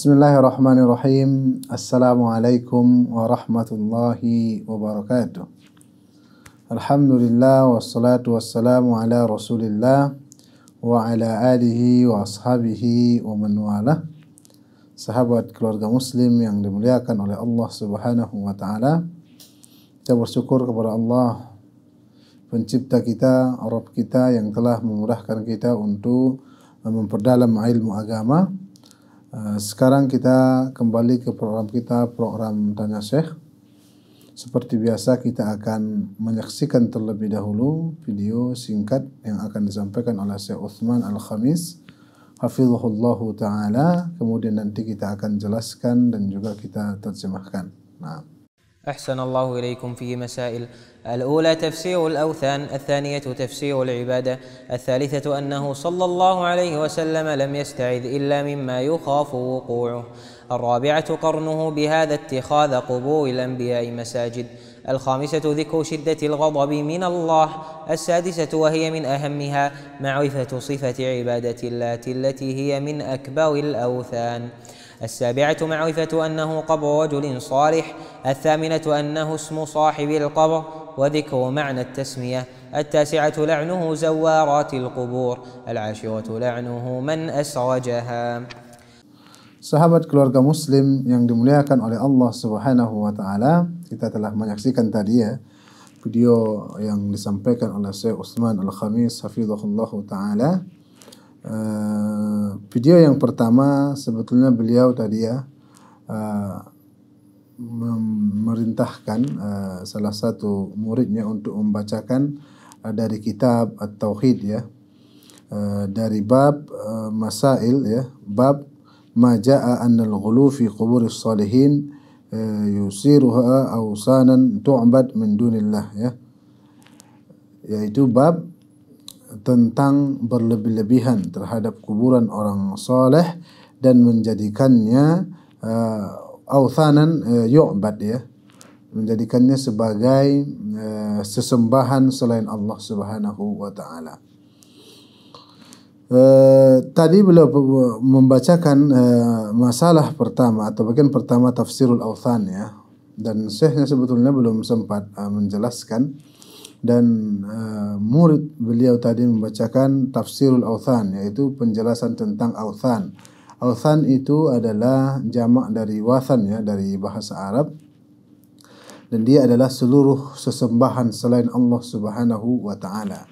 Bismillahirrahmanirrahim. Assalamualaikum warahmatullahi wabarakatuh. Alhamdulillah wassalatu wassalamu ala Rasulillah wa ala alihi wa ashabihi wa man wala. Sahabat keluarga muslim yang dimuliakan oleh Allah Subhanahu wa taala. Kita bersyukur kepada Allah pencipta kita, Rabb kita yang telah memudahkan kita untuk memperdalam ilmu agama Eh, sekarang kita kembali ke program kita, program Tanya Syekh. Seperti biasa kita akan menyaksikan terlebih dahulu video singkat yang akan disampaikan oleh Syekh Uthman Al-Khamis. Hafizullahu Ta'ala. Kemudian nanti kita akan jelaskan dan juga kita terjemahkan. Nah. أحسن الله إليكم فيه مسائل الأولى تفسير الأوثان الثانية تفسير العبادة الثالثة أنه صلى الله عليه وسلم لم يستعذ إلا مما يخاف وقوعه الرابعة قرنه بهذا اتخاذ قبور الأنبياء مساجد الخامسة ذكر شدة الغضب من الله السادسة وهي من أهمها معرفة صفة عبادة الله التي هي من أكبر الأوثان السابعة معرفة أنه قبر رجل صالح الثامنة أنه اسم صاحب القبر وذكر معنى التسمية التاسعة لعنه زوارات القبور العاشرة لعنه من أسرجها Sahabat keluarga muslim yang dimuliakan oleh Allah Subhanahu wa taala, kita telah menyaksikan tadi ya video yang disampaikan oleh Syekh Utsman Al-Khamis hafizahullahu taala Eh, video yang pertama sebetulnya beliau tadi ya uh, memerintahkan uh, salah satu muridnya untuk membacakan uh, dari kitab At-Tauhid ya. Uh, dari bab uh, masail ya, bab maja'a annal ghulu fi quburis salihin yusiruha awsanan tu'bad min dunillah ya. Yaitu bab tentang berlebih-lebihan terhadap kuburan orang soleh dan menjadikannya uh, eh, authanan uh, eh, yu'bad ya menjadikannya sebagai uh, sesembahan selain Allah Subhanahu wa taala. Uh, tadi beliau membacakan uh, masalah pertama atau bagian pertama tafsirul authan ya dan syekhnya sebetulnya belum sempat uh, menjelaskan dan uh, murid beliau tadi membacakan tafsirul authan yaitu penjelasan tentang authan. Authan itu adalah jamak dari wathan ya dari bahasa Arab dan dia adalah seluruh sesembahan selain Allah Subhanahu wa taala.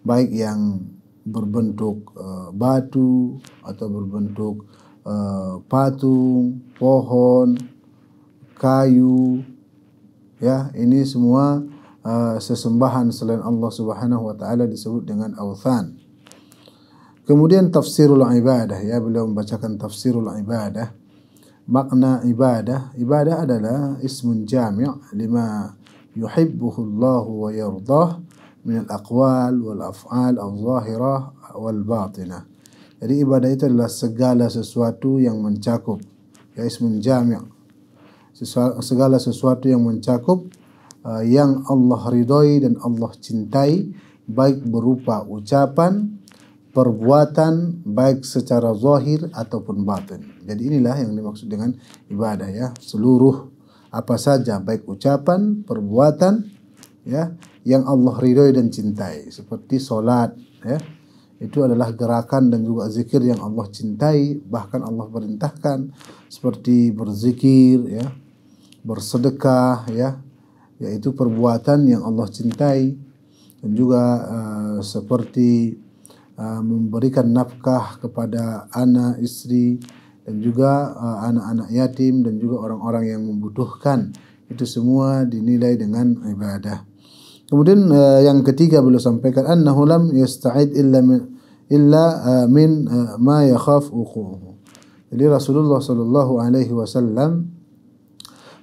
Baik yang berbentuk uh, batu atau berbentuk uh, patung, pohon, kayu ya, ini semua Ah, sesembahan selain Allah Subhanahu wa taala disebut dengan authan. Kemudian tafsirul ibadah ya beliau membacakan tafsirul ibadah makna ibadah ibadah adalah ismun jami' lima yuhibbuhu Allah wa yardah min al-aqwal wal af'al az-zahirah wal batinah. Jadi ibadah itu adalah segala sesuatu yang mencakup ya ismun jami' segala sesuatu yang mencakup Eh, yang Allah ridhoi dan Allah cintai baik berupa ucapan, perbuatan baik secara zahir ataupun batin. Jadi inilah yang dimaksud dengan ibadah ya, seluruh apa saja baik ucapan, perbuatan ya yang Allah ridhoi dan cintai seperti solat ya. Itu adalah gerakan dan juga zikir yang Allah cintai, bahkan Allah perintahkan seperti berzikir ya, bersedekah ya, yaitu perbuatan yang Allah cintai dan juga uh, seperti uh, memberikan nafkah kepada anak istri dan juga eh, anak-anak uh, yatim dan juga orang-orang yang membutuhkan itu semua dinilai dengan ibadah. Kemudian uh, yang ketiga beliau sampaikan annahu lam yasta'id illa min illa uh, min uh, ma yakhaf uquhu. Jadi Rasulullah sallallahu alaihi wasallam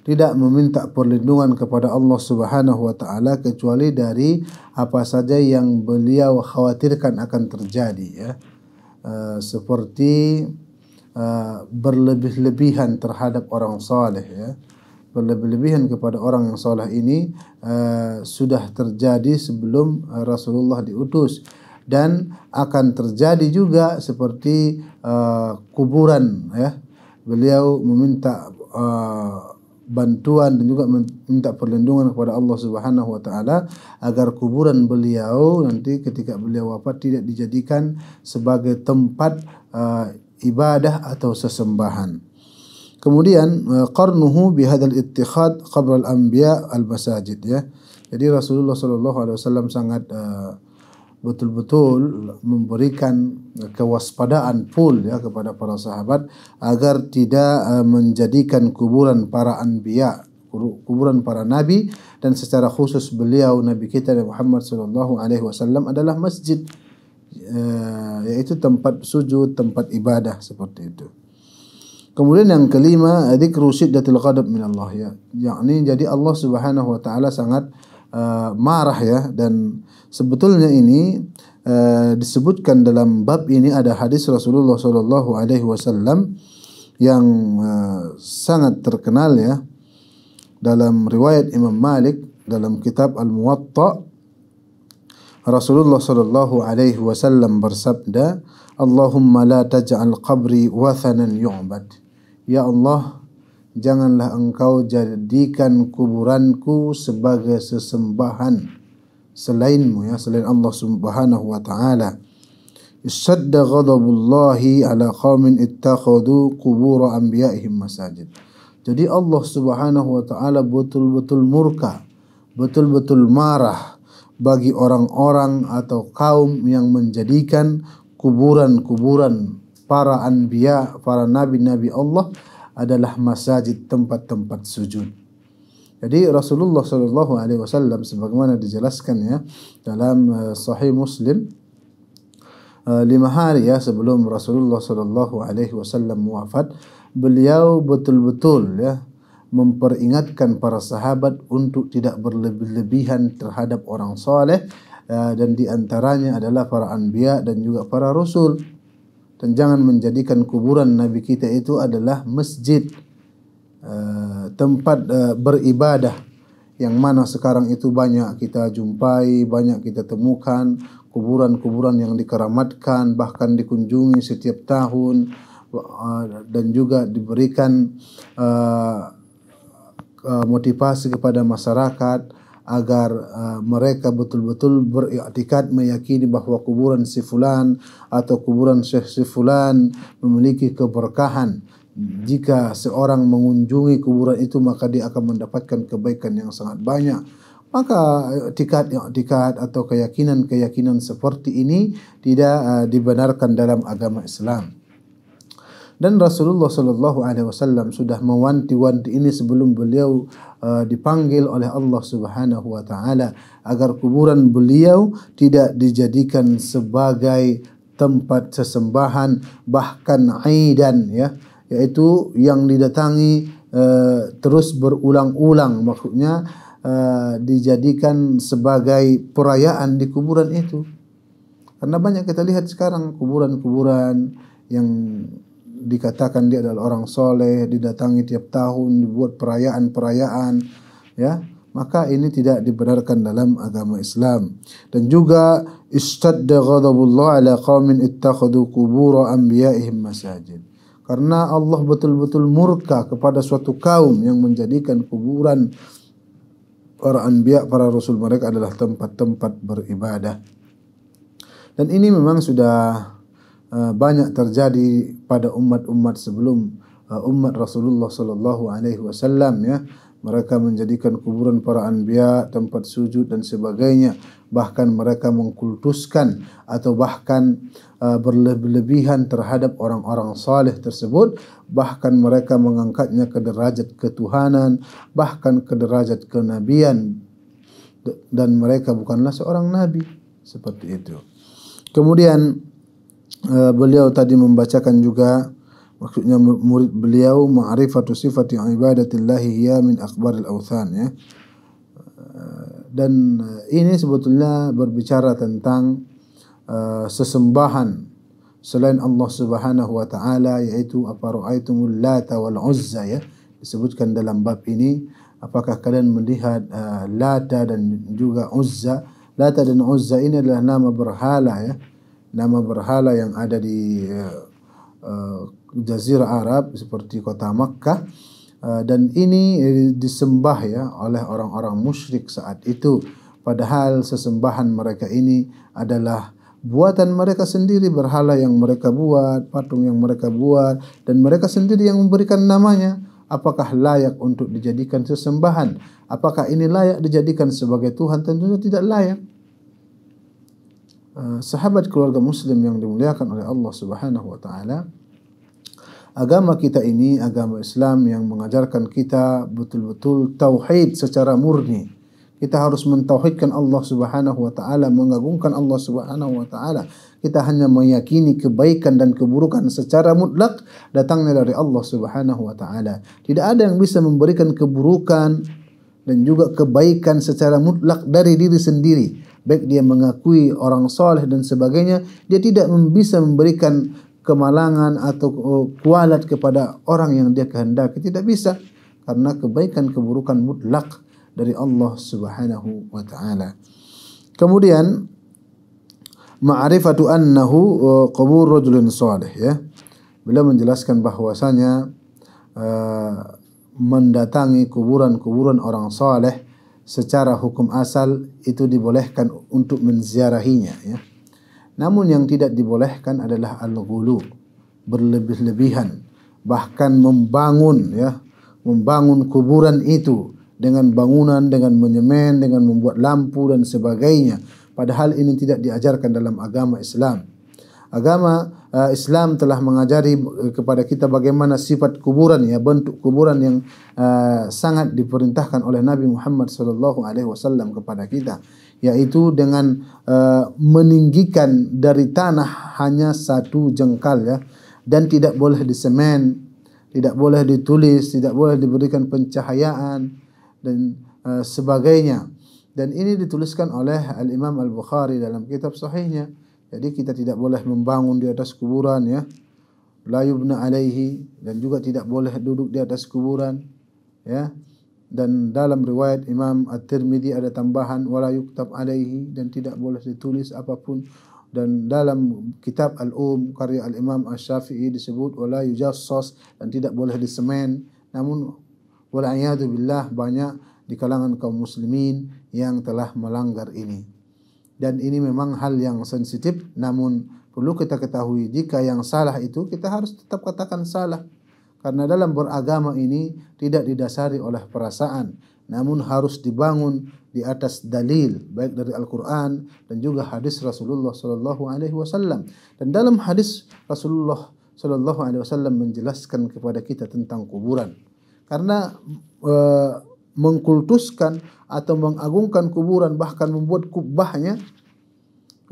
tidak meminta perlindungan kepada Allah Subhanahu wa taala kecuali dari apa saja yang beliau khawatirkan akan terjadi ya. Uh, seperti uh, berlebih-lebihan terhadap orang saleh ya. Berlebih-lebihan kepada orang yang saleh ini uh, sudah terjadi sebelum Rasulullah diutus dan akan terjadi juga seperti uh, kuburan ya. Beliau meminta uh, bantuan dan juga minta perlindungan kepada Allah Subhanahu wa taala agar kuburan beliau nanti ketika beliau wafat tidak dijadikan sebagai tempat uh, ibadah atau sesembahan. Kemudian eh, qarnuhu bi hadzal ittikhad qabr al-anbiya al-masajid ya. Jadi Rasulullah sallallahu alaihi wasallam sangat uh, betul-betul memberikan kewaspadaan full ya kepada para sahabat agar tidak eh, menjadikan kuburan para anbiya kuburan para nabi dan secara khusus beliau nabi kita Nabi Muhammad sallallahu alaihi wasallam adalah masjid eh, yaitu tempat sujud tempat ibadah seperti itu Kemudian yang kelima, dzikru syiddatil ghadab min Allah ya. Yakni jadi Allah Subhanahu wa taala sangat uh, marah ya dan Sebetulnya ini e, disebutkan dalam bab ini ada hadis Rasulullah Shallallahu Alaihi Wasallam yang e, sangat terkenal ya dalam riwayat Imam Malik dalam kitab Al Muwatta Rasulullah Shallallahu Alaihi Wasallam bersabda Allahumma la taj'al qabri wathanan yu'bad Ya Allah janganlah engkau jadikan kuburanku sebagai sesembahan selainmu ya selain Allah Subhanahu wa taala Isadda ghadabullahi ala qaumin ittakhadhu qubur anbiya'ihim masajid. Jadi Allah Subhanahu wa taala betul-betul murka, betul-betul marah bagi orang-orang atau kaum yang menjadikan kuburan-kuburan para anbiya, para nabi-nabi Allah adalah masajid tempat-tempat sujud. Jadi Rasulullah sallallahu alaihi wasallam sebagaimana dijelaskan ya dalam uh, sahih Muslim uh, lima hari ya sebelum Rasulullah sallallahu alaihi wasallam wafat beliau betul-betul ya memperingatkan para sahabat untuk tidak berlebihan terhadap orang soleh eh, dan diantaranya adalah para anbiya dan juga para rasul dan jangan menjadikan kuburan nabi kita itu adalah masjid Eh, tempat uh, beribadah yang mana sekarang itu banyak kita jumpai, banyak kita temukan kuburan-kuburan yang dikeramatkan bahkan dikunjungi setiap tahun uh, dan juga diberikan uh, motivasi kepada masyarakat agar uh, mereka betul-betul beriktikad meyakini bahwa kuburan si fulan atau kuburan Syekh si fulan memiliki keberkahan jika seorang mengunjungi kuburan itu maka dia akan mendapatkan kebaikan yang sangat banyak maka eh, tikat tikat atau keyakinan-keyakinan seperti ini tidak uh, dibenarkan dalam agama Islam. Dan Rasulullah Shallallahu Alaihi Wasallam sudah mewanti-wanti ini sebelum beliau uh, dipanggil oleh Allah Subhanahu Wa Taala agar kuburan beliau tidak dijadikan sebagai tempat sesembahan bahkan aidan ya yaitu yang didatangi e, terus berulang-ulang maksudnya e, dijadikan sebagai perayaan di kuburan itu karena banyak kita lihat sekarang kuburan-kuburan yang dikatakan dia adalah orang soleh didatangi tiap tahun dibuat perayaan-perayaan ya maka ini tidak dibenarkan dalam agama Islam dan juga istadda ghadabullah ala qaumin ittakhadhu qubur anbiya'ihim masajid karena Allah betul-betul murka kepada suatu kaum yang menjadikan kuburan para anbiya, para rasul mereka adalah tempat-tempat beribadah. Dan ini memang sudah uh, banyak terjadi pada umat-umat sebelum uh, umat Rasulullah Shallallahu Alaihi Wasallam ya mereka menjadikan kuburan para anbiya tempat sujud dan sebagainya bahkan mereka mengkultuskan atau bahkan uh, eh, berlebihan terhadap orang-orang saleh tersebut bahkan mereka mengangkatnya ke derajat ketuhanan bahkan ke derajat kenabian dan mereka bukanlah seorang nabi seperti itu kemudian uh, beliau tadi membacakan juga maksudnya murid beliau ma'rifatu sifat ibadatillahi ya min akbaril authan ya dan eh, ini sebetulnya berbicara tentang uh, sesembahan selain Allah Subhanahu wa taala yaitu apa ra'aitumul lata wal uzza ya disebutkan dalam bab ini apakah kalian melihat uh, lata dan juga uzza lata dan uzza ini adalah nama berhala ya nama berhala yang ada di uh, uh, jazirah Arab seperti kota Makkah Eh, dan ini eh, disembah ya oleh orang-orang musyrik saat itu padahal sesembahan mereka ini adalah buatan mereka sendiri berhala yang mereka buat patung yang mereka buat dan mereka sendiri yang memberikan namanya apakah layak untuk dijadikan sesembahan apakah ini layak dijadikan sebagai Tuhan tentunya tidak layak eh, sahabat keluarga muslim yang dimuliakan oleh Allah Subhanahu wa taala agama kita ini agama Islam yang mengajarkan kita betul-betul tauhid secara murni. Kita harus mentauhidkan Allah Subhanahu wa taala, mengagungkan Allah Subhanahu wa taala. Kita hanya meyakini kebaikan dan keburukan secara mutlak datangnya dari Allah Subhanahu wa taala. Tidak ada yang bisa memberikan keburukan dan juga kebaikan secara mutlak dari diri sendiri. Baik dia mengakui orang soleh dan sebagainya, dia tidak bisa memberikan kemalangan atau oh, kualat kepada orang yang dia kehendaki tidak bisa karena kebaikan keburukan mutlak dari Allah Subhanahu wa taala. Kemudian ma'rifatu annahu oh, qabur rajulin salih ya. Beliau menjelaskan bahwasanya uh, mendatangi kuburan-kuburan orang saleh secara hukum asal itu dibolehkan untuk menziarahinya ya Namun yang tidak dibolehkan adalah al-ghulu, berlebih-lebihan, bahkan membangun ya, membangun kuburan itu dengan bangunan dengan menyemen, dengan membuat lampu dan sebagainya. Padahal ini tidak diajarkan dalam agama Islam. agama uh, Islam telah mengajari eh, kepada kita bagaimana sifat kuburan ya bentuk kuburan yang uh, sangat diperintahkan oleh Nabi Muhammad SAW alaihi wasallam kepada kita yaitu dengan uh, meninggikan dari tanah hanya satu jengkal ya dan tidak boleh disemen, tidak boleh ditulis, tidak boleh diberikan pencahayaan dan uh, sebagainya. Dan ini dituliskan oleh Al Imam Al Bukhari dalam kitab sahihnya. Jadi kita tidak boleh membangun di atas kuburan ya. La yubna alaihi dan juga tidak boleh duduk di atas kuburan ya. Dan dalam riwayat Imam At-Tirmidzi ada tambahan wala yuktab alaihi dan tidak boleh ditulis apapun dan dalam kitab Al-Um karya Al-Imam Asy-Syafi'i disebut wala yujassas dan tidak boleh disemen. Namun wala billah banyak di kalangan kaum muslimin yang telah melanggar ini. dan ini memang hal yang sensitif namun perlu kita ketahui jika yang salah itu kita harus tetap katakan salah karena dalam beragama ini tidak didasari oleh perasaan namun harus dibangun di atas dalil baik dari Al-Qur'an dan juga hadis Rasulullah sallallahu alaihi wasallam dan dalam hadis Rasulullah sallallahu alaihi wasallam menjelaskan kepada kita tentang kuburan karena eh, mengkultuskan atau mengagungkan kuburan bahkan membuat kubahnya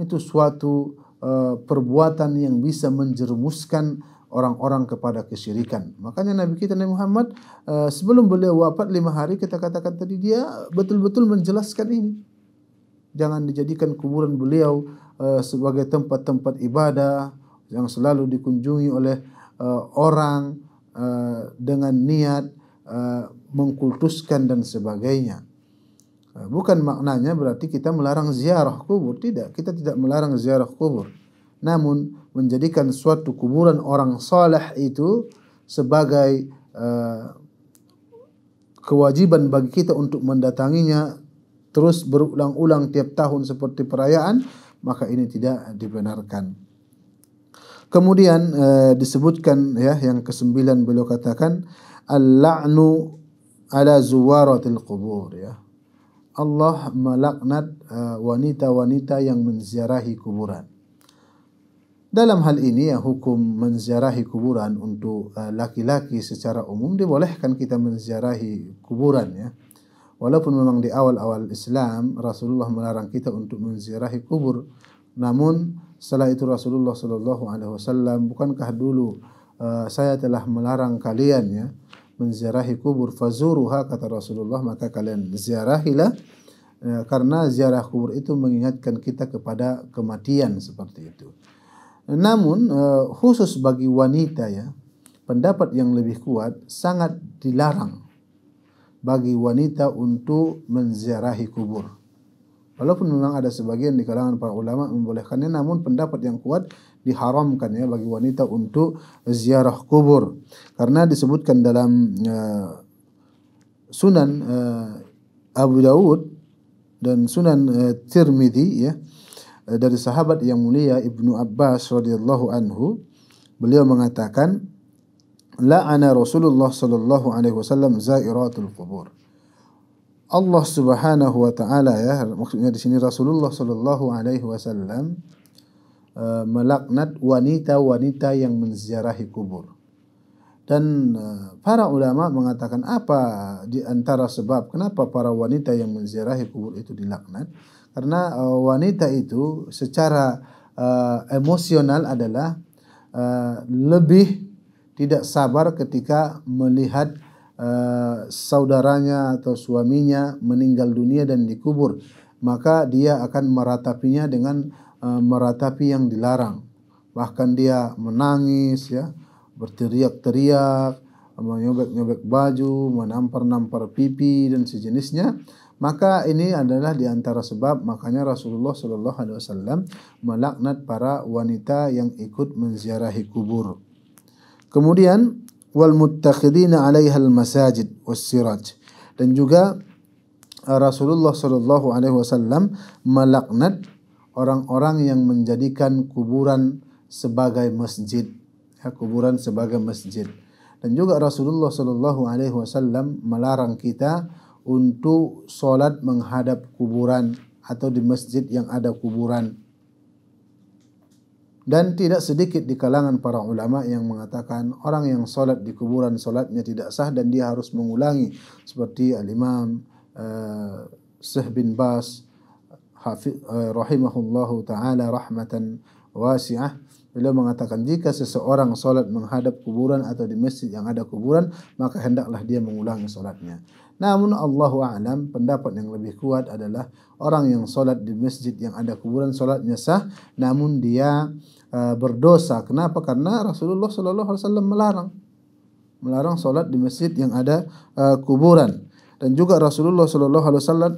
itu suatu uh, perbuatan yang bisa menjerumuskan orang-orang kepada kesyirikan. Makanya Nabi kita Nabi Muhammad uh, sebelum beliau wafat lima hari kita katakan tadi dia betul-betul menjelaskan ini. Jangan dijadikan kuburan beliau uh, sebagai tempat-tempat ibadah yang selalu dikunjungi oleh uh, orang uh, dengan niat uh, mengkultuskan dan sebagainya. Eh, bukan maknanya berarti kita melarang ziarah kubur, tidak. Kita tidak melarang ziarah kubur. Namun menjadikan suatu kuburan orang saleh itu sebagai uh, kewajiban bagi kita untuk mendatanginya terus berulang-ulang tiap tahun seperti perayaan, maka ini tidak dibenarkan. Kemudian uh, disebutkan ya yang kesembilan beliau katakan al-la'nu ala zuwaratil kubur ya. Allah melaknat eh, wanita-wanita uh, yang menziarahi kuburan. Dalam hal ini ya hukum menziarahi kuburan untuk eh, laki-laki uh, secara umum dibolehkan kita menziarahi kuburan ya. Walaupun memang di awal-awal Islam Rasulullah melarang kita untuk menziarahi kubur, namun setelah itu Rasulullah Shallallahu Alaihi Wasallam bukankah dulu uh, saya telah melarang kalian ya menziarahi kubur fazuruha kata Rasulullah maka kalian ziarahilah e, karena ziarah kubur itu mengingatkan kita kepada kematian seperti itu. Namun e, khusus bagi wanita ya, pendapat yang lebih kuat sangat dilarang bagi wanita untuk menziarahi kubur. Walaupun memang ada sebagian di kalangan para ulama membolehkannya, namun pendapat yang kuat diharamkan ya bagi wanita untuk ziarah kubur karena disebutkan dalam uh, Sunan uh, Abu Dawud dan Sunan uh, eh, Tirmidzi ya uh, dari sahabat yang mulia Ibnu Abbas radhiyallahu anhu beliau mengatakan ana Rasulullah sallallahu alaihi wasallam zairatul qubur Allah Subhanahu wa taala ya maksudnya di sini Rasulullah sallallahu alaihi wasallam melaknat wanita-wanita yang menziarahi kubur dan eh, para ulama mengatakan apa di antara sebab kenapa para wanita yang menziarahi kubur itu dilaknat? Karena eh, wanita itu secara uh, emosional adalah uh, lebih tidak sabar ketika melihat uh, saudaranya atau suaminya meninggal dunia dan dikubur, maka dia akan meratapinya dengan uh, meratapi yang dilarang. Bahkan dia menangis ya berteriak-teriak, menyobek-nyobek baju, menampar-nampar pipi dan sejenisnya, maka ini adalah di antara sebab makanya Rasulullah Shallallahu alaihi wasallam melaknat para wanita yang ikut menziarahi kubur. Kemudian wal muttakhidina 'alaiha al masajid wasiraj Dan juga eh, Rasulullah Shallallahu alaihi wasallam melaknat orang-orang yang menjadikan kuburan sebagai masjid ya, kuburan sebagai masjid. Dan juga Rasulullah Sallallahu Alaihi Wasallam melarang kita untuk sholat menghadap kuburan atau di masjid yang ada kuburan. Dan tidak sedikit di kalangan para ulama yang mengatakan orang yang sholat di kuburan sholatnya tidak sah dan dia harus mengulangi seperti Al Imam uh, eh, Syekh bin Bas, Hafiz, uh, eh, rahimahullahu taala rahmatan wasi'ah. Beliau mengatakan jika seseorang sholat menghadap kuburan atau di masjid yang ada kuburan maka hendaklah dia mengulangi sholatnya. Namun Allahu a'lam pendapat yang lebih kuat adalah orang yang sholat di masjid yang ada kuburan sholatnya sah, namun dia uh, berdosa. Kenapa? Karena Rasulullah Shallallahu Alaihi Wasallam melarang melarang sholat di masjid yang ada uh, kuburan dan juga Rasulullah Shallallahu Alaihi Wasallam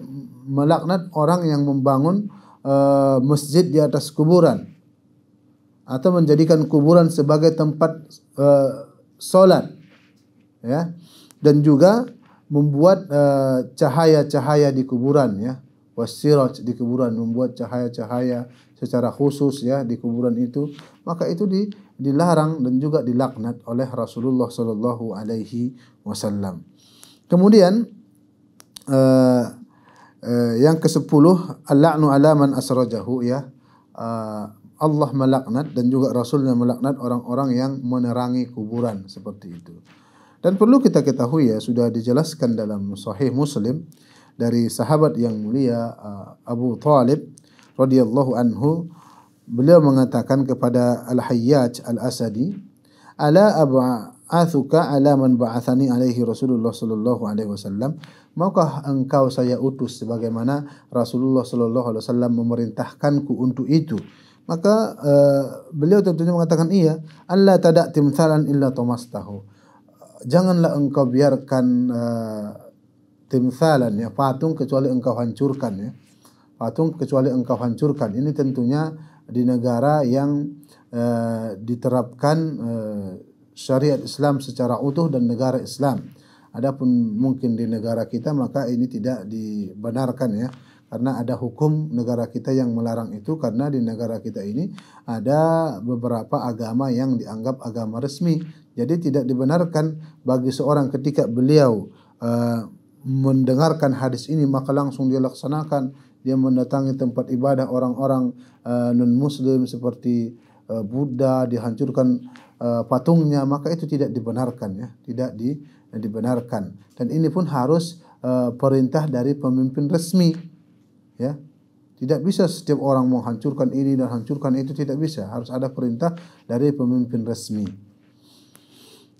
melaknat orang yang membangun uh, masjid di atas kuburan atau menjadikan kuburan sebagai tempat uh, solat ya dan juga membuat eh, cahaya-cahaya uh, di kuburan ya wasiraj di kuburan membuat cahaya-cahaya secara khusus ya di kuburan itu maka itu di, dilarang dan juga dilaknat oleh Rasulullah Shallallahu Alaihi Wasallam kemudian uh, yang ke-10 al-la'nu ala man ya uh, Allah melaknat dan juga Rasulnya melaknat orang-orang yang menerangi kuburan seperti itu. Dan perlu kita ketahui ya sudah dijelaskan dalam Sahih Muslim dari sahabat yang mulia uh, Abu Thalib radhiyallahu anhu beliau mengatakan kepada Al-Hayyaj Al-Asadi ala ab'athuka ala man ba'athani alaihi Rasulullah sallallahu alaihi wasallam maukah engkau saya utus sebagaimana Rasulullah sallallahu alaihi wasallam memerintahkanku untuk itu maka uh, beliau tentunya mengatakan iya, Allah tidak timsalan illa Thomas tahu. Janganlah engkau biarkan uh, eh, timsalan ya patung kecuali engkau hancurkan ya. Patung kecuali engkau hancurkan. Ini tentunya di negara yang uh, diterapkan uh, syariat Islam secara utuh dan negara Islam. Adapun mungkin di negara kita maka ini tidak dibenarkan ya karena ada hukum negara kita yang melarang itu karena di negara kita ini ada beberapa agama yang dianggap agama resmi. Jadi tidak dibenarkan bagi seorang ketika beliau uh, mendengarkan hadis ini maka langsung dia laksanakan. Dia mendatangi tempat ibadah orang-orang uh, eh, non muslim seperti uh, Buddha dihancurkan uh, patungnya maka itu tidak dibenarkan ya, tidak di, dibenarkan. Dan ini pun harus uh, perintah dari pemimpin resmi ya tidak bisa setiap orang menghancurkan ini dan hancurkan itu tidak bisa harus ada perintah dari pemimpin resmi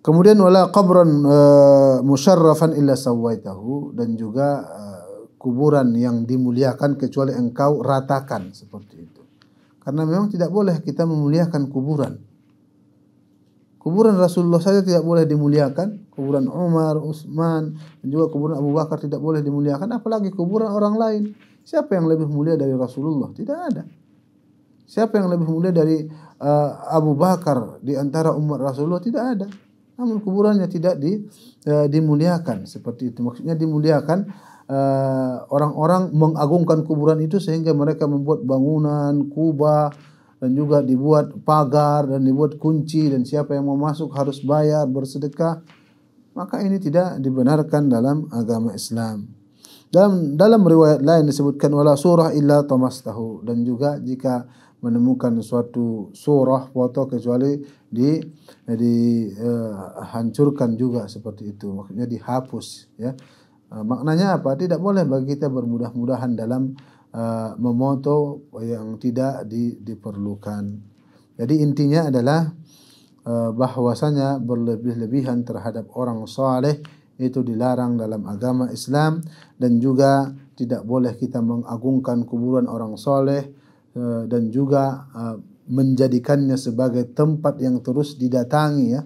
kemudian wala qabran eh, musharrafan illa sawaitahu dan juga eh, kuburan yang dimuliakan kecuali engkau ratakan seperti itu karena memang tidak boleh kita memuliakan kuburan Kuburan Rasulullah saja tidak boleh dimuliakan. Kuburan Umar, Utsman, dan juga kuburan Abu Bakar tidak boleh dimuliakan. Apalagi kuburan orang lain. Siapa yang lebih mulia dari Rasulullah? Tidak ada. Siapa yang lebih mulia dari uh, Abu Bakar di antara umat Rasulullah? Tidak ada. Namun kuburannya tidak di, uh, dimuliakan seperti itu. Maksudnya dimuliakan eh, orang-orang uh, mengagungkan kuburan itu sehingga mereka membuat bangunan, kubah, dan juga dibuat pagar dan dibuat kunci dan siapa yang mau masuk harus bayar bersedekah maka ini tidak dibenarkan dalam agama Islam dalam dalam riwayat lain disebutkan wala surah illa tamastahu dan juga jika menemukan suatu surah foto kecuali di dihancurkan eh, eh juga seperti itu maksudnya dihapus ya eh, maknanya apa tidak boleh bagi kita bermudah-mudahan dalam eh, memoto yang tidak di, diperlukan jadi intinya adalah eh, bahwasanya berlebih-lebihan terhadap orang saleh itu dilarang dalam agama Islam dan juga tidak boleh kita mengagungkan kuburan orang soleh eh, dan juga eh, menjadikannya sebagai tempat yang terus didatangi ya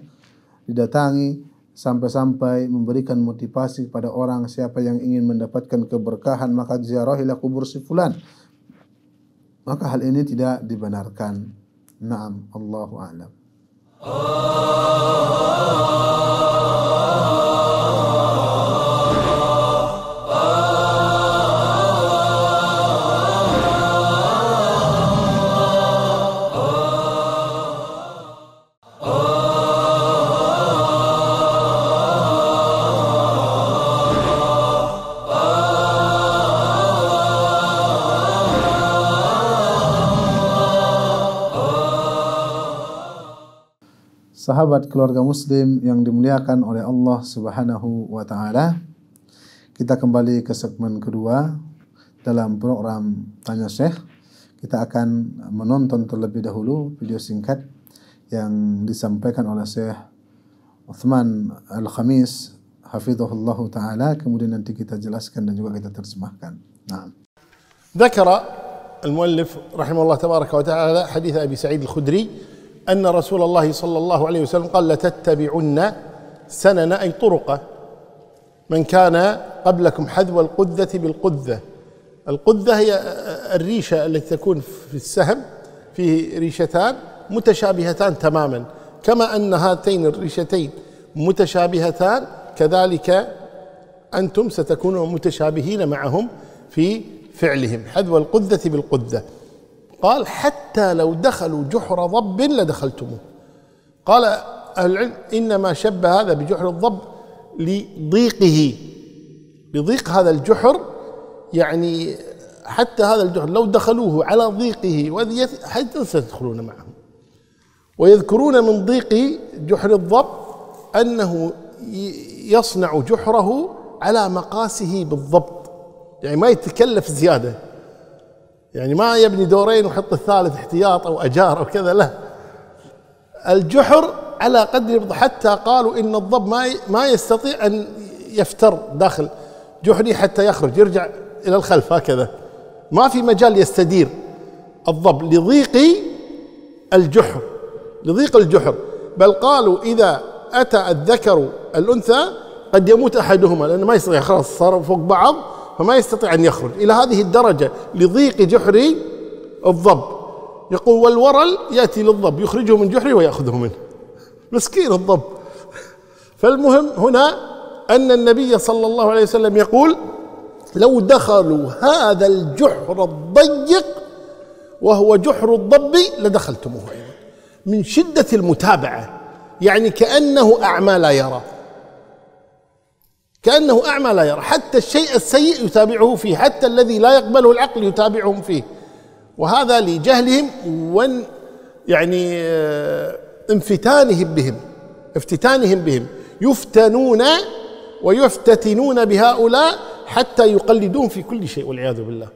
didatangi sampai-sampai memberikan motivasi kepada orang siapa yang ingin mendapatkan keberkahan maka ziarahilah kubur si fulan maka hal ini tidak dibenarkan. Naam, Allahu a'lam. Oh. sahabat keluarga muslim yang dimuliakan oleh Allah Subhanahu wa taala. Kita kembali ke segmen kedua dalam program Tanya Syekh. Kita akan menonton terlebih dahulu video singkat yang disampaikan oleh Syekh Uthman Al-Khamis hafizahullah taala kemudian nanti kita jelaskan dan juga kita terjemahkan. Nah. ذكر المؤلف رحمه الله تبارك وتعالى حديث Sa'id سعيد الخدري أن رسول الله صلى الله عليه وسلم قال لتتبعن سنن أي طرقه من كان قبلكم حذو القذة بالقذة القذة هي الريشة التي تكون في السهم فيه ريشتان متشابهتان تماما كما أن هاتين الريشتين متشابهتان كذلك أنتم ستكونوا متشابهين معهم في فعلهم حذو القذة بالقذة قال حتى لو دخلوا جحر ضب لدخلتموه قال أهل العلم إنما شبه هذا بجحر الضب لضيقه بضيق هذا الجحر يعني حتى هذا الجحر لو دخلوه على ضيقه حتى ستدخلون معه ويذكرون من ضيق جحر الضب أنه يصنع جحره على مقاسه بالضبط يعني ما يتكلف زيادة يعني ما يبني دورين ويحط الثالث احتياط او اجار او كذا لا الجحر على قدر حتى قالوا ان الضب ما ما يستطيع ان يفتر داخل جحري حتى يخرج يرجع الى الخلف هكذا ما في مجال يستدير الضب لضيق الجحر لضيق الجحر بل قالوا اذا اتى الذكر الانثى قد يموت احدهما لانه ما يستطيع خلاص صاروا فوق بعض فما يستطيع أن يخرج إلى هذه الدرجة لضيق جحر الضب يقول والورل يأتي للضب يخرجه من جحره ويأخذه منه مسكين الضب فالمهم هنا أن النبي صلى الله عليه وسلم يقول لو دخلوا هذا الجحر الضيق وهو جحر الضب لدخلتموه أيضا من شدة المتابعة يعني كأنه أعمى لا يرى كأنه أعمى لا يرى حتى الشيء السيء يتابعه فيه حتى الذي لا يقبله العقل يتابعهم فيه وهذا لجهلهم وان يعني آه، انفتانهم بهم افتتانهم بهم يفتنون ويفتتنون بهؤلاء حتى يقلدون في كل شيء والعياذ بالله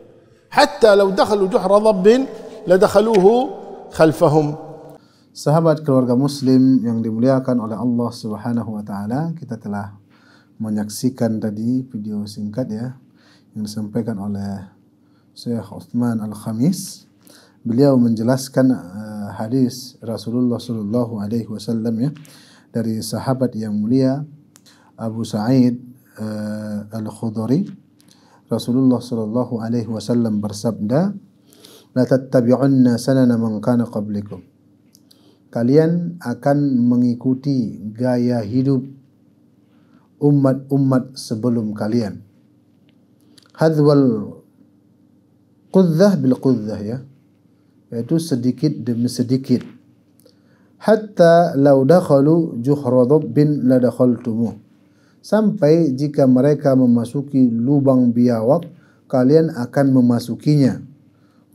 حتى لو دخلوا جحر ضب لدخلوه خلفهم Sahabat keluarga muslim yang dimuliakan oleh Allah Subhanahu wa taala, kita telah menyaksikan tadi video singkat ya yang disampaikan oleh Syekh Uthman Al-Khamis. Beliau menjelaskan uh, hadis Rasulullah Shallallahu alaihi wasallam ya dari sahabat yang mulia Abu Sa'id uh, Al-Khudri. Rasulullah Shallallahu alaihi wasallam bersabda, "La tattabi'unna sanana man kana qablakum." Kalian akan mengikuti gaya hidup umat-umat sebelum kalian. Hadwal qudzah bil qudzah ya. Yaitu sedikit demi sedikit. Hatta lau dakhalu bin la Sampai jika mereka memasuki lubang biawak, kalian akan memasukinya.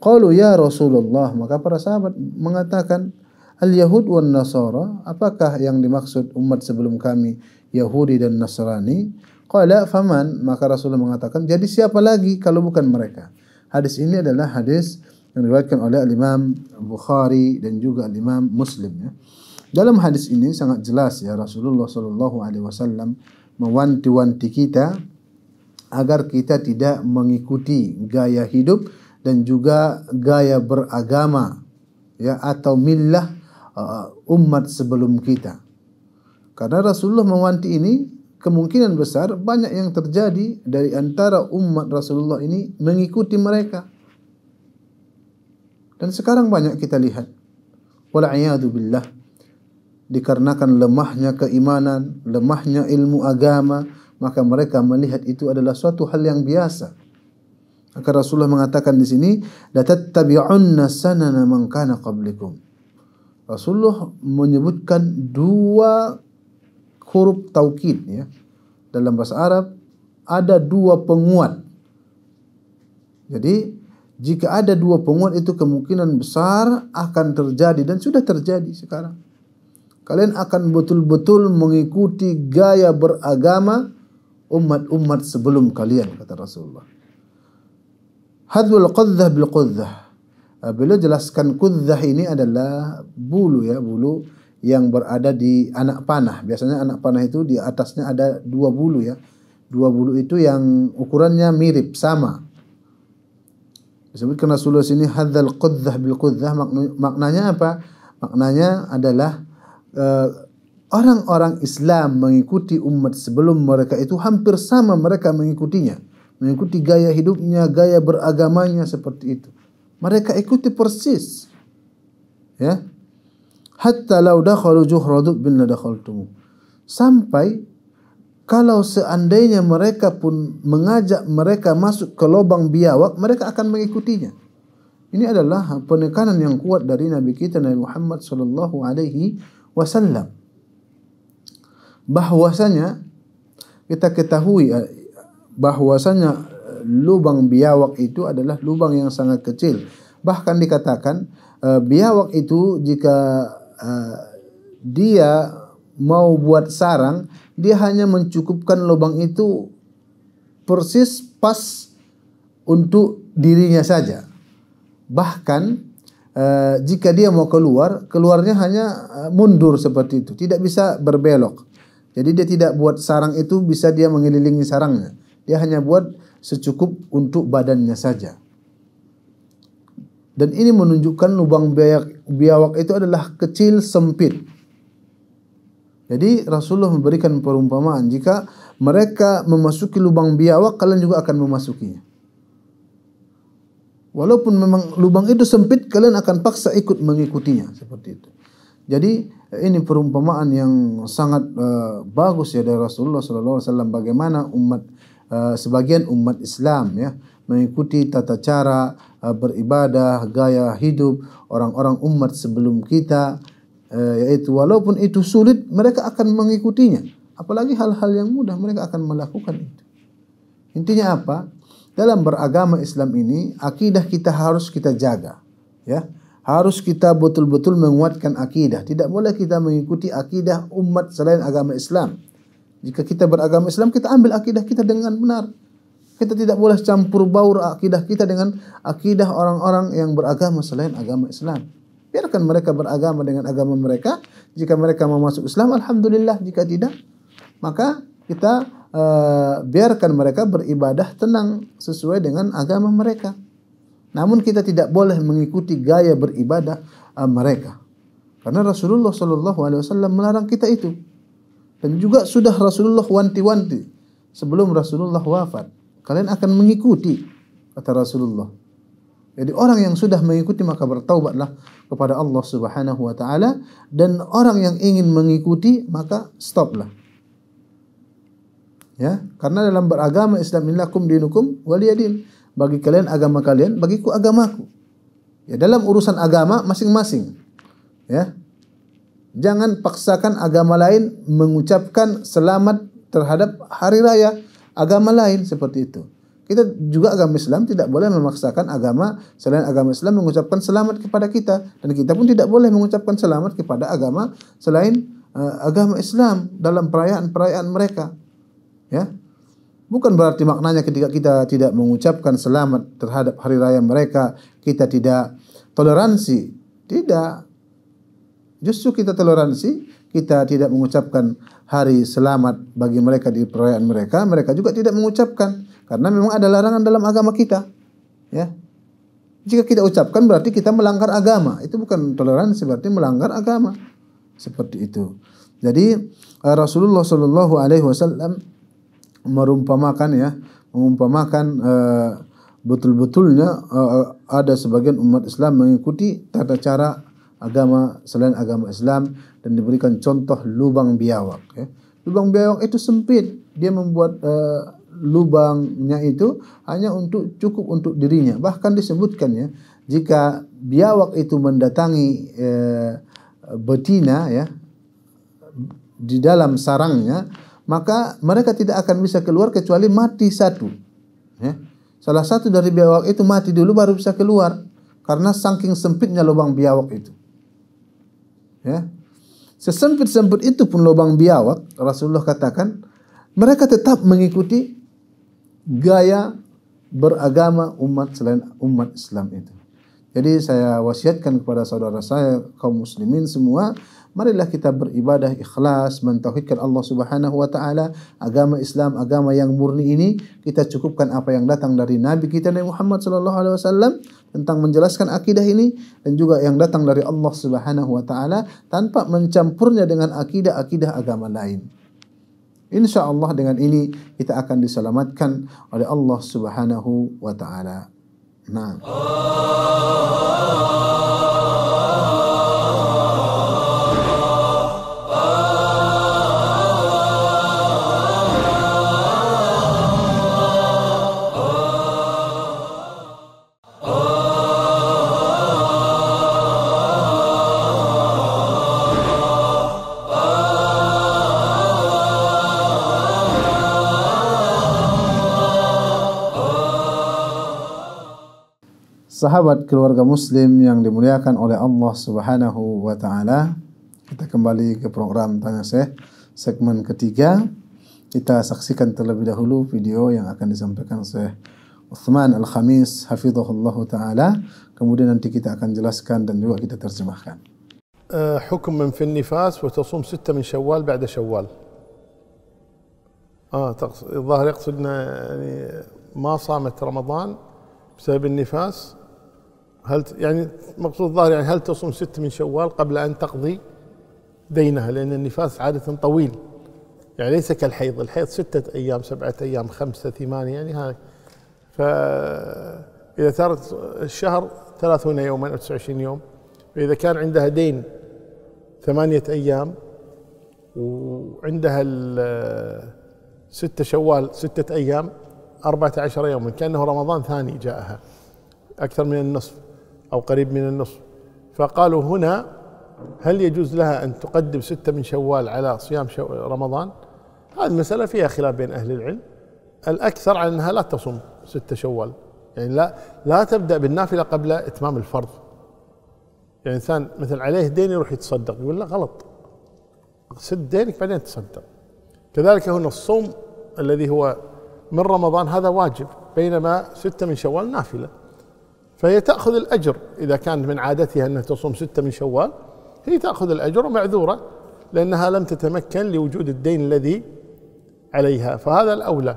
Qalu ya Rasulullah, maka para sahabat mengatakan, Al-Yahud wan Nasara, apakah yang dimaksud umat sebelum kami Yahudi dan Nasrani. Qala faman, maka Rasulullah mengatakan, jadi siapa lagi kalau bukan mereka? Hadis ini adalah hadis yang diriwayatkan oleh Imam Bukhari dan juga Imam Muslim ya. Dalam hadis ini sangat jelas ya Rasulullah Shallallahu alaihi wasallam mewanti-wanti kita agar kita tidak mengikuti gaya hidup dan juga gaya beragama ya atau millah uh, umat sebelum kita. Karena Rasulullah mewanti ini kemungkinan besar banyak yang terjadi dari antara umat Rasulullah ini mengikuti mereka. Dan sekarang banyak kita lihat. Wal'ayadu billah. Dikarenakan lemahnya keimanan, lemahnya ilmu agama, maka mereka melihat itu adalah suatu hal yang biasa. Maka Rasulullah mengatakan di sini, "La sanana man kana qablikum." Rasulullah menyebutkan dua huruf taukid ya. Dalam bahasa Arab ada dua penguat. Jadi jika ada dua penguat itu kemungkinan besar akan terjadi dan sudah terjadi sekarang. Kalian akan betul-betul mengikuti gaya beragama umat-umat sebelum kalian kata Rasulullah. Hadwul qudzah bil qudzah Beliau jelaskan kudzah ini adalah bulu ya, bulu yang berada di anak panah. Biasanya anak panah itu di atasnya ada dua bulu ya. Dua bulu itu yang ukurannya mirip, sama. Disebutkan Rasulullah sini hadal qudzah bil qudzah maknanya apa? Maknanya adalah eh, orang-orang uh, Islam mengikuti umat sebelum mereka itu hampir sama mereka mengikutinya. Mengikuti gaya hidupnya, gaya beragamanya seperti itu. Mereka ikuti persis. Ya, hatta law dakhalu juhra bin la Sampai kalau seandainya mereka pun mengajak mereka masuk ke lubang biawak, mereka akan mengikutinya. Ini adalah penekanan yang kuat dari Nabi kita Nabi Muhammad Shallallahu Alaihi Wasallam. Bahwasanya kita ketahui eh, bahwasanya eh, lubang biawak itu adalah lubang yang sangat kecil. Bahkan dikatakan eh, biawak itu jika uh, dia mau buat sarang, dia hanya mencukupkan lubang itu persis pas untuk dirinya saja. Bahkan uh, jika dia mau keluar, keluarnya hanya eh, mundur seperti itu, tidak bisa berbelok. Jadi dia tidak buat sarang itu bisa dia mengelilingi sarangnya. Dia hanya buat secukup untuk badannya saja. Dan ini menunjukkan lubang biawak, biawak itu adalah kecil sempit. Jadi Rasulullah memberikan perumpamaan jika mereka memasuki lubang biawak kalian juga akan memasukinya. Walaupun memang lubang itu sempit kalian akan paksa ikut mengikutinya seperti itu. Jadi ini perumpamaan yang sangat uh, bagus ya dari Rasulullah sallallahu alaihi wasallam bagaimana umat uh, sebagian umat Islam ya mengikuti tata cara Eh, beribadah, gaya hidup orang-orang umat sebelum kita eh, yaitu walaupun itu sulit mereka akan mengikutinya apalagi hal-hal yang mudah mereka akan melakukan itu intinya apa dalam beragama Islam ini akidah kita harus kita jaga ya harus kita betul-betul menguatkan akidah tidak boleh kita mengikuti akidah umat selain agama Islam jika kita beragama Islam kita ambil akidah kita dengan benar kita tidak boleh campur baur akidah kita dengan akidah orang-orang yang beragama selain agama Islam. Biarkan mereka beragama dengan agama mereka. Jika mereka mau masuk Islam, alhamdulillah. Jika tidak, maka kita uh, biarkan mereka beribadah tenang sesuai dengan agama mereka. Namun kita tidak boleh mengikuti gaya beribadah uh, mereka. Karena Rasulullah SAW melarang kita itu. Dan juga sudah Rasulullah wanti-wanti sebelum Rasulullah wafat kalian akan mengikuti kata Rasulullah. Jadi orang yang sudah mengikuti maka bertaubatlah kepada Allah Subhanahu wa taala dan orang yang ingin mengikuti maka stoplah. Ya, karena dalam beragama Islam lakum dinukum waliyadin. Bagi kalian agama kalian, bagiku agamaku. Ya, dalam urusan agama masing-masing. Ya. Jangan paksakan agama lain mengucapkan selamat terhadap hari raya agama lain seperti itu. Kita juga agama Islam tidak boleh memaksakan agama selain agama Islam mengucapkan selamat kepada kita dan kita pun tidak boleh mengucapkan selamat kepada agama selain uh, agama Islam dalam perayaan-perayaan mereka. Ya. Bukan berarti maknanya ketika kita tidak mengucapkan selamat terhadap hari raya mereka, kita tidak toleransi. Tidak. Justru kita toleransi kita tidak mengucapkan hari selamat bagi mereka di perayaan mereka, mereka juga tidak mengucapkan karena memang ada larangan dalam agama kita. Ya. Jika kita ucapkan berarti kita melanggar agama. Itu bukan toleransi berarti melanggar agama. Seperti itu. Jadi eh, Rasulullah Shallallahu alaihi wasallam merumpamakan ya, mengumpamakan uh, betul-betulnya uh, ada sebagian umat Islam mengikuti tata cara agama selain agama Islam dan diberikan contoh lubang biawak. Ya. Lubang biawak itu sempit, dia membuat uh, lubangnya itu hanya untuk cukup untuk dirinya. Bahkan disebutkan ya, jika biawak itu mendatangi uh, betina ya di dalam sarangnya, maka mereka tidak akan bisa keluar kecuali mati satu. Ya. Salah satu dari biawak itu mati dulu baru bisa keluar karena saking sempitnya lubang biawak itu. Ya, Sesempit-sempit itu pun lubang biawak, Rasulullah katakan, mereka tetap mengikuti gaya beragama umat selain umat Islam itu. Jadi saya wasiatkan kepada saudara saya kaum muslimin semua marilah kita beribadah ikhlas mentauhidkan Allah Subhanahu wa taala agama Islam agama yang murni ini kita cukupkan apa yang datang dari nabi kita Nabi Muhammad sallallahu alaihi wasallam tentang menjelaskan akidah ini dan juga yang datang dari Allah Subhanahu wa taala tanpa mencampurnya dengan akidah-akidah agama lain. Insya Allah dengan ini kita akan diselamatkan oleh Allah Subhanahu wa taala. Nah. sahabat keluarga muslim yang dimuliakan oleh Allah Subhanahu wa taala. Kita kembali ke program tanya saya segmen ketiga. Kita saksikan terlebih dahulu video yang akan disampaikan oleh Uthman Al-Khamis hafizahullah taala. Kemudian nanti kita akan jelaskan dan juga kita terjemahkan. Eh, hukum من Nifas, wa tasum ستة min Syawal, بعد syawal اه الظاهر يقصد يعني ما صامت رمضان بسبب النفاس هل يعني مقصود الظاهر يعني هل تصوم ست من شوال قبل أن تقضي دينها لأن النفاس عادة طويل يعني ليس كالحيض الحيض ستة أيام سبعة أيام خمسة ثمانية يعني هذا فإذا ثارت الشهر ثلاثون يوما أو تسعة وعشرين يوم فإذا كان عندها دين ثمانية أيام وعندها ستة شوال ستة أيام أربعة عشر يوما كأنه رمضان ثاني جاءها أكثر من النصف أو قريب من النصف فقالوا هنا هل يجوز لها أن تقدم ستة من شوال على صيام شو رمضان هذه المسألة فيها خلاف بين أهل العلم الأكثر على أنها لا تصوم ستة شوال يعني لا لا تبدأ بالنافلة قبل إتمام الفرض يعني إنسان مثل عليه دين يروح يتصدق يقول لا غلط سد دينك بعدين تصدق كذلك هنا الصوم الذي هو من رمضان هذا واجب بينما ستة من شوال نافله فهي تأخذ الأجر إذا كانت من عادتها أنها تصوم ستة من شوال هي تأخذ الأجر ومعذورة لأنها لم تتمكن لوجود الدين الذي عليها فهذا الأولى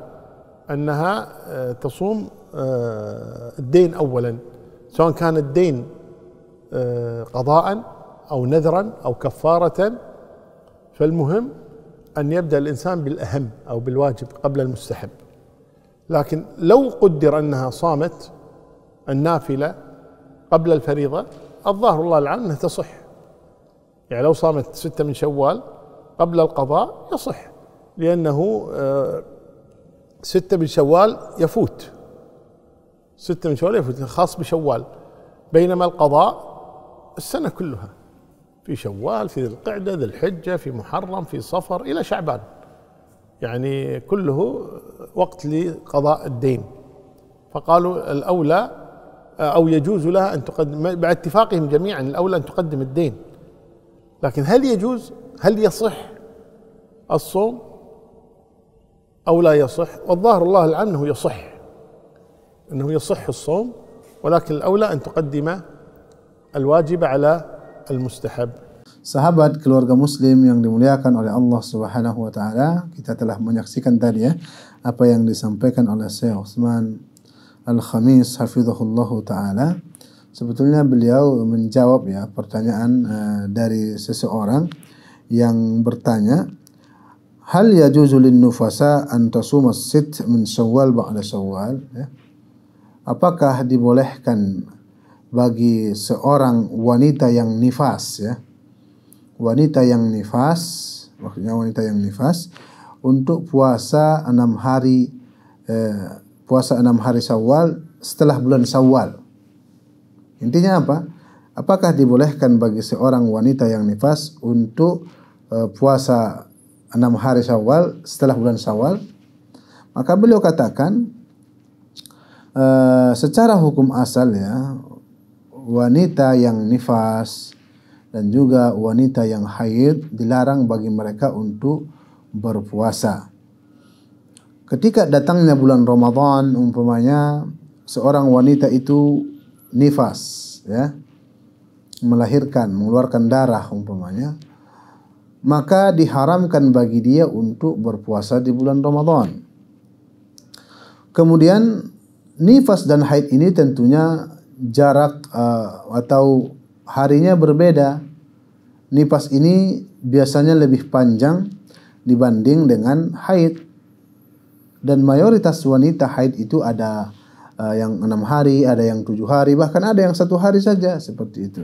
أنها آه، تصوم آه، الدين أولا سواء كان الدين آه، قضاء أو نذرا أو كفارة فالمهم أن يبدأ الإنسان بالأهم أو بالواجب قبل المستحب لكن لو قدر أنها صامت النافلة قبل الفريضة الظاهر الله العام أنها تصح يعني لو صامت ستة من شوال قبل القضاء يصح لأنه آه، ستة من شوال يفوت ستة من شوال يفوت خاص بشوال بينما القضاء السنة كلها في شوال في ذي القعدة ذي الحجة في محرم في صفر إلى شعبان يعني كله وقت لقضاء الدين فقالوا الأولى أو يجوز لها أن تقدم باتفاقهم جميعا الأولى أن تقدم الدين لكن هل يجوز هل يصح الصوم أو لا يصح والظاهر الله العام أنه يصح أنه يصح الصوم ولكن الأولى أن تقدم الواجب على المستحب Sahabat keluarga muslim yang dimuliakan oleh Allah Subhanahu wa taala, kita telah menyaksikan tadi ya apa yang disampaikan oleh Syekh Osman Al-Khamis hafizahullahu taala sebetulnya beliau menjawab ya pertanyaan uh, dari seseorang yang bertanya hal yajuzu juzulin nufasa an tasuma sit min syawal ba'da syawal ya apakah dibolehkan bagi seorang wanita yang nifas ya wanita yang nifas maksudnya wanita yang nifas untuk puasa enam hari eh, puasa enam hari Syawal setelah bulan Syawal. Intinya apa? Apakah dibolehkan bagi seorang wanita yang nifas untuk e, puasa enam hari Syawal setelah bulan Syawal? Maka beliau katakan e, secara hukum asal ya wanita yang nifas dan juga wanita yang haid dilarang bagi mereka untuk berpuasa ketika datangnya bulan Ramadan umpamanya seorang wanita itu nifas ya melahirkan mengeluarkan darah umpamanya maka diharamkan bagi dia untuk berpuasa di bulan Ramadan kemudian nifas dan haid ini tentunya jarak uh, atau harinya berbeda nifas ini biasanya lebih panjang dibanding dengan haid dan mayoritas wanita haid itu ada uh, yang enam hari, ada yang tujuh hari, bahkan ada yang satu hari saja seperti itu.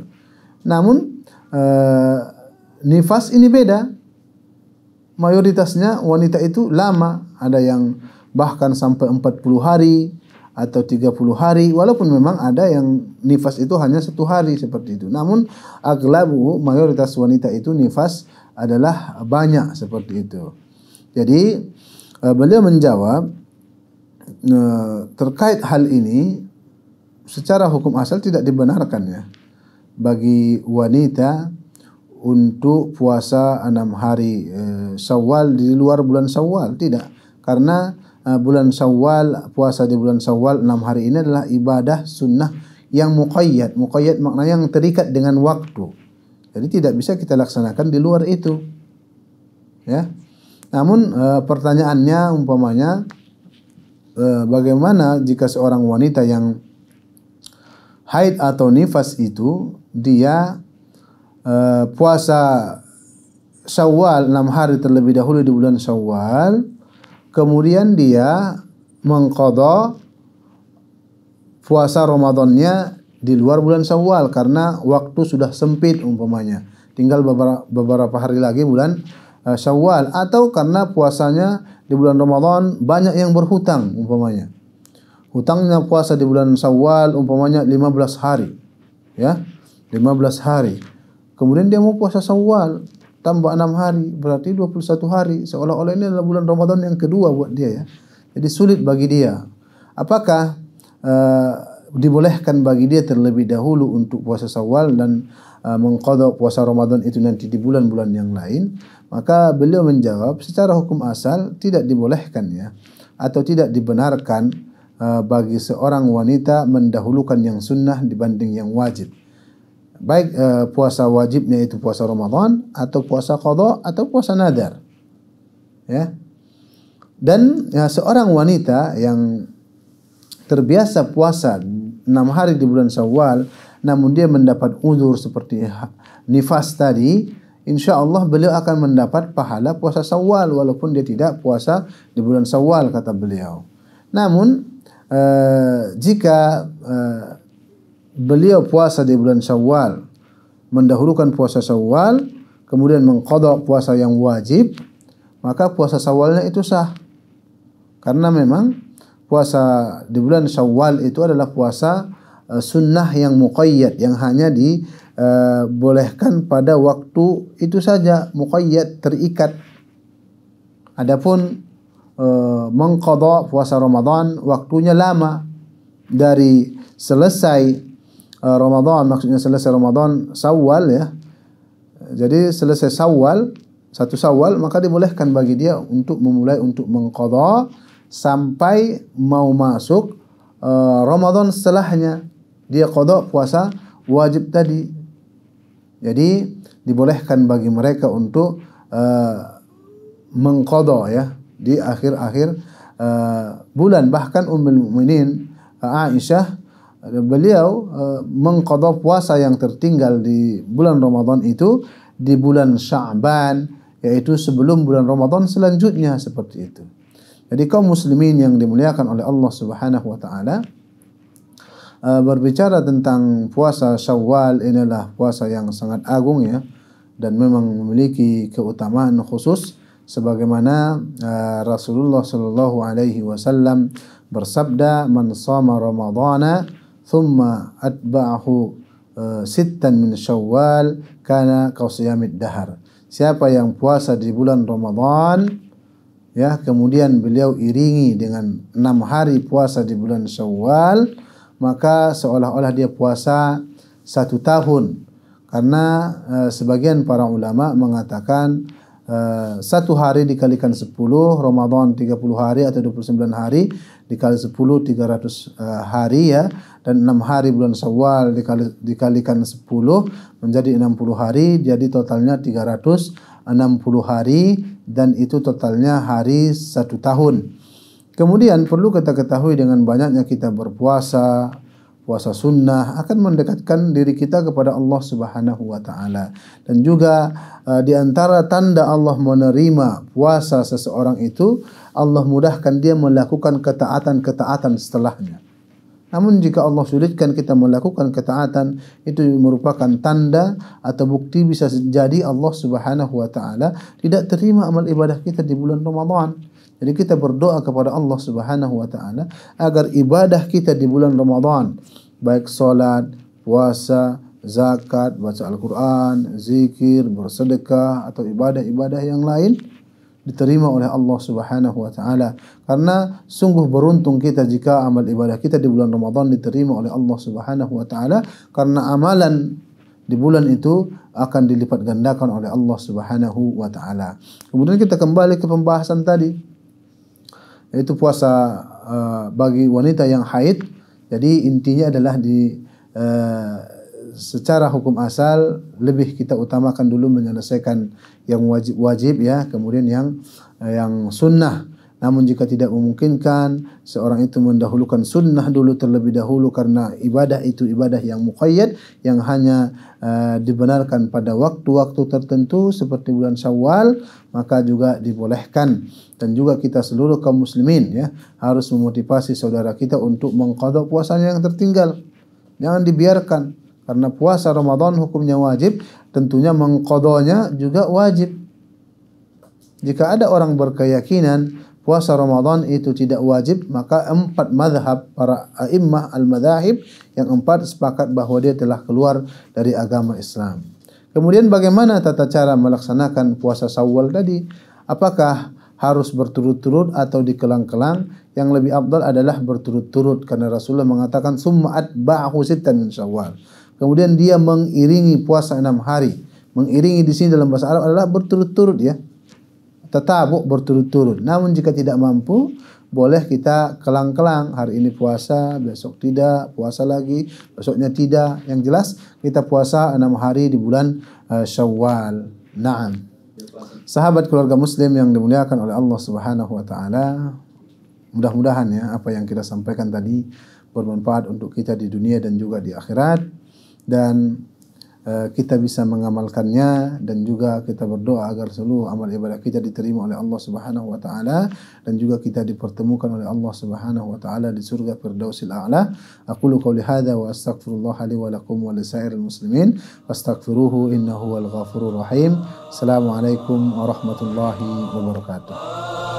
Namun uh, nifas ini beda. Mayoritasnya wanita itu lama, ada yang bahkan sampai 40 hari atau 30 hari walaupun memang ada yang nifas itu hanya satu hari seperti itu. Namun aglabu mayoritas wanita itu nifas adalah banyak seperti itu. Jadi Eh, beliau menjawab eh, terkait hal ini secara hukum asal tidak dibenarkan ya bagi wanita untuk puasa enam hari uh, Syawal di luar bulan Syawal tidak karena uh, bulan Syawal puasa di bulan Syawal enam hari ini adalah ibadah sunnah yang muqayyad muqayyad makna yang terikat dengan waktu jadi tidak bisa kita laksanakan di luar itu ya namun e, pertanyaannya umpamanya e, bagaimana jika seorang wanita yang haid atau nifas itu dia e, puasa Syawal enam hari terlebih dahulu di bulan Syawal kemudian dia mengkodok puasa Ramadannya di luar bulan Syawal karena waktu sudah sempit umpamanya tinggal beberapa hari lagi bulan Sawal eh, Syawal atau karena puasanya di bulan Ramadan banyak yang berhutang umpamanya. Hutangnya puasa di bulan Syawal umpamanya 15 hari. Ya. 15 hari. Kemudian dia mau puasa Syawal tambah 6 hari berarti 21 hari. Seolah-olah ini adalah bulan Ramadan yang kedua buat dia ya. Jadi sulit bagi dia. Apakah uh, dibolehkan bagi dia terlebih dahulu untuk puasa Syawal dan uh, mengqada puasa Ramadan itu nanti di bulan-bulan yang lain maka beliau menjawab secara hukum asal tidak dibolehkan ya atau tidak dibenarkan uh, bagi seorang wanita mendahulukan yang sunnah dibanding yang wajib. Baik uh, puasa wajibnya itu puasa Ramadan atau puasa qadha atau puasa nadar. Ya. Dan ya, seorang wanita yang terbiasa puasa 6 hari di bulan Syawal namun dia mendapat uzur seperti nifas tadi insya Allah beliau akan mendapat pahala puasa Sawal walaupun dia tidak puasa di bulan Sawal kata beliau. Namun eh, jika eh, beliau puasa di bulan Sawal, mendahulukan puasa Sawal, kemudian mengkodok puasa yang wajib, maka puasa Sawalnya itu sah. Karena memang puasa di bulan Sawal itu adalah puasa eh, sunnah yang muqayyad yang hanya di Eh, bolehkan pada waktu itu saja muqayyad terikat. Adapun uh, mengqadha puasa Ramadan waktunya lama dari selesai eh, Ramadan maksudnya selesai Ramadan Sawal ya. Jadi selesai Sawal satu Sawal maka dibolehkan bagi dia untuk memulai untuk mengqadha sampai mau masuk Ramadan setelahnya dia kodok puasa wajib tadi jadi dibolehkan bagi mereka untuk uh, eh, mengkodo ya di akhir-akhir uh, bulan. Bahkan Ummul Mukminin uh, Aisyah uh, beliau uh, mengkodo puasa yang tertinggal di bulan Ramadan itu di bulan Sya'ban yaitu sebelum bulan Ramadan selanjutnya seperti itu. Jadi kaum muslimin yang dimuliakan oleh Allah Subhanahu wa taala Eh, berbicara tentang puasa Syawal inilah puasa yang sangat agung ya dan memang memiliki keutamaan khusus sebagaimana uh, Rasulullah Shallallahu alaihi wasallam bersabda man shoma ramadhana thumma atba'ahu uh, sittan min syawal kana qausiyamid dahar siapa yang puasa di bulan Ramadan ya kemudian beliau iringi dengan enam hari puasa di bulan Syawal maka seolah-olah dia puasa satu tahun karena e, sebagian para ulama mengatakan e, satu hari dikalikan 10 Ramadan 30 hari atau 29 hari dikali 10 300 e, hari ya dan 6 hari bulan Syawal dikali, dikalikan 10 menjadi 60 hari jadi totalnya 360 hari dan itu totalnya hari satu tahun. Kemudian perlu kita ketahui dengan banyaknya kita berpuasa, puasa sunnah akan mendekatkan diri kita kepada Allah Subhanahu wa taala. Dan juga e, di antara tanda Allah menerima puasa seseorang itu, Allah mudahkan dia melakukan ketaatan-ketaatan setelahnya. Namun jika Allah sulitkan kita melakukan ketaatan, itu merupakan tanda atau bukti bisa jadi Allah Subhanahu wa taala tidak terima amal ibadah kita di bulan Ramadan. Jadi kita berdoa kepada Allah Subhanahu wa taala agar ibadah kita di bulan Ramadan baik salat, puasa, zakat, baca Al-Qur'an, zikir, bersedekah atau ibadah-ibadah yang lain diterima oleh Allah Subhanahu wa taala karena sungguh beruntung kita jika amal ibadah kita di bulan Ramadan diterima oleh Allah Subhanahu wa taala karena amalan di bulan itu akan dilipat gandakan oleh Allah Subhanahu wa taala. Kemudian kita kembali ke pembahasan tadi Itu puasa uh, bagi wanita yang haid jadi intinya adalah di uh, secara hukum asal lebih kita utamakan dulu menyelesaikan yang wajib-wajib ya kemudian yang uh, yang sunnah Namun jika tidak memungkinkan, seorang itu mendahulukan sunnah dulu terlebih dahulu karena ibadah itu ibadah yang muqayyad yang hanya uh, dibenarkan pada waktu-waktu tertentu seperti bulan Syawal, maka juga dibolehkan. Dan juga kita seluruh kaum muslimin ya harus memotivasi saudara kita untuk mengkodok puasanya yang tertinggal. Jangan dibiarkan karena puasa Ramadan hukumnya wajib, tentunya mengkodohnya juga wajib. Jika ada orang berkeyakinan puasa Ramadan itu tidak wajib, maka empat madhab para a'immah al-madhahib yang empat sepakat bahwa dia telah keluar dari agama Islam. Kemudian bagaimana tata cara melaksanakan puasa Syawal tadi? Apakah harus berturut-turut atau dikelang-kelang? Yang lebih abdal adalah berturut-turut karena Rasulullah mengatakan summat ba'hu sittan min Kemudian dia mengiringi puasa enam hari. Mengiringi di sini dalam bahasa Arab adalah berturut-turut ya tetabuk berturut-turut. Namun jika tidak mampu, boleh kita kelang-kelang hari ini puasa, besok tidak, puasa lagi, besoknya tidak. Yang jelas kita puasa enam hari di bulan uh, Syawal. Naam. Sahabat keluarga muslim yang dimuliakan oleh Allah Subhanahu wa taala, mudah-mudahan ya apa yang kita sampaikan tadi bermanfaat untuk kita di dunia dan juga di akhirat dan Eh, kita bisa mengamalkannya dan juga kita berdoa agar seluruh amal ibadah kita diterima oleh Allah Subhanahu wa taala dan juga kita dipertemukan oleh Allah Subhanahu wa taala di surga Firdausil A'la. Aku qouli hadza wa astaghfirullah li wa lakum wa lisairil muslimin fastaghfiruhu innahu wal ghafurur rahim. Assalamualaikum warahmatullahi wabarakatuh.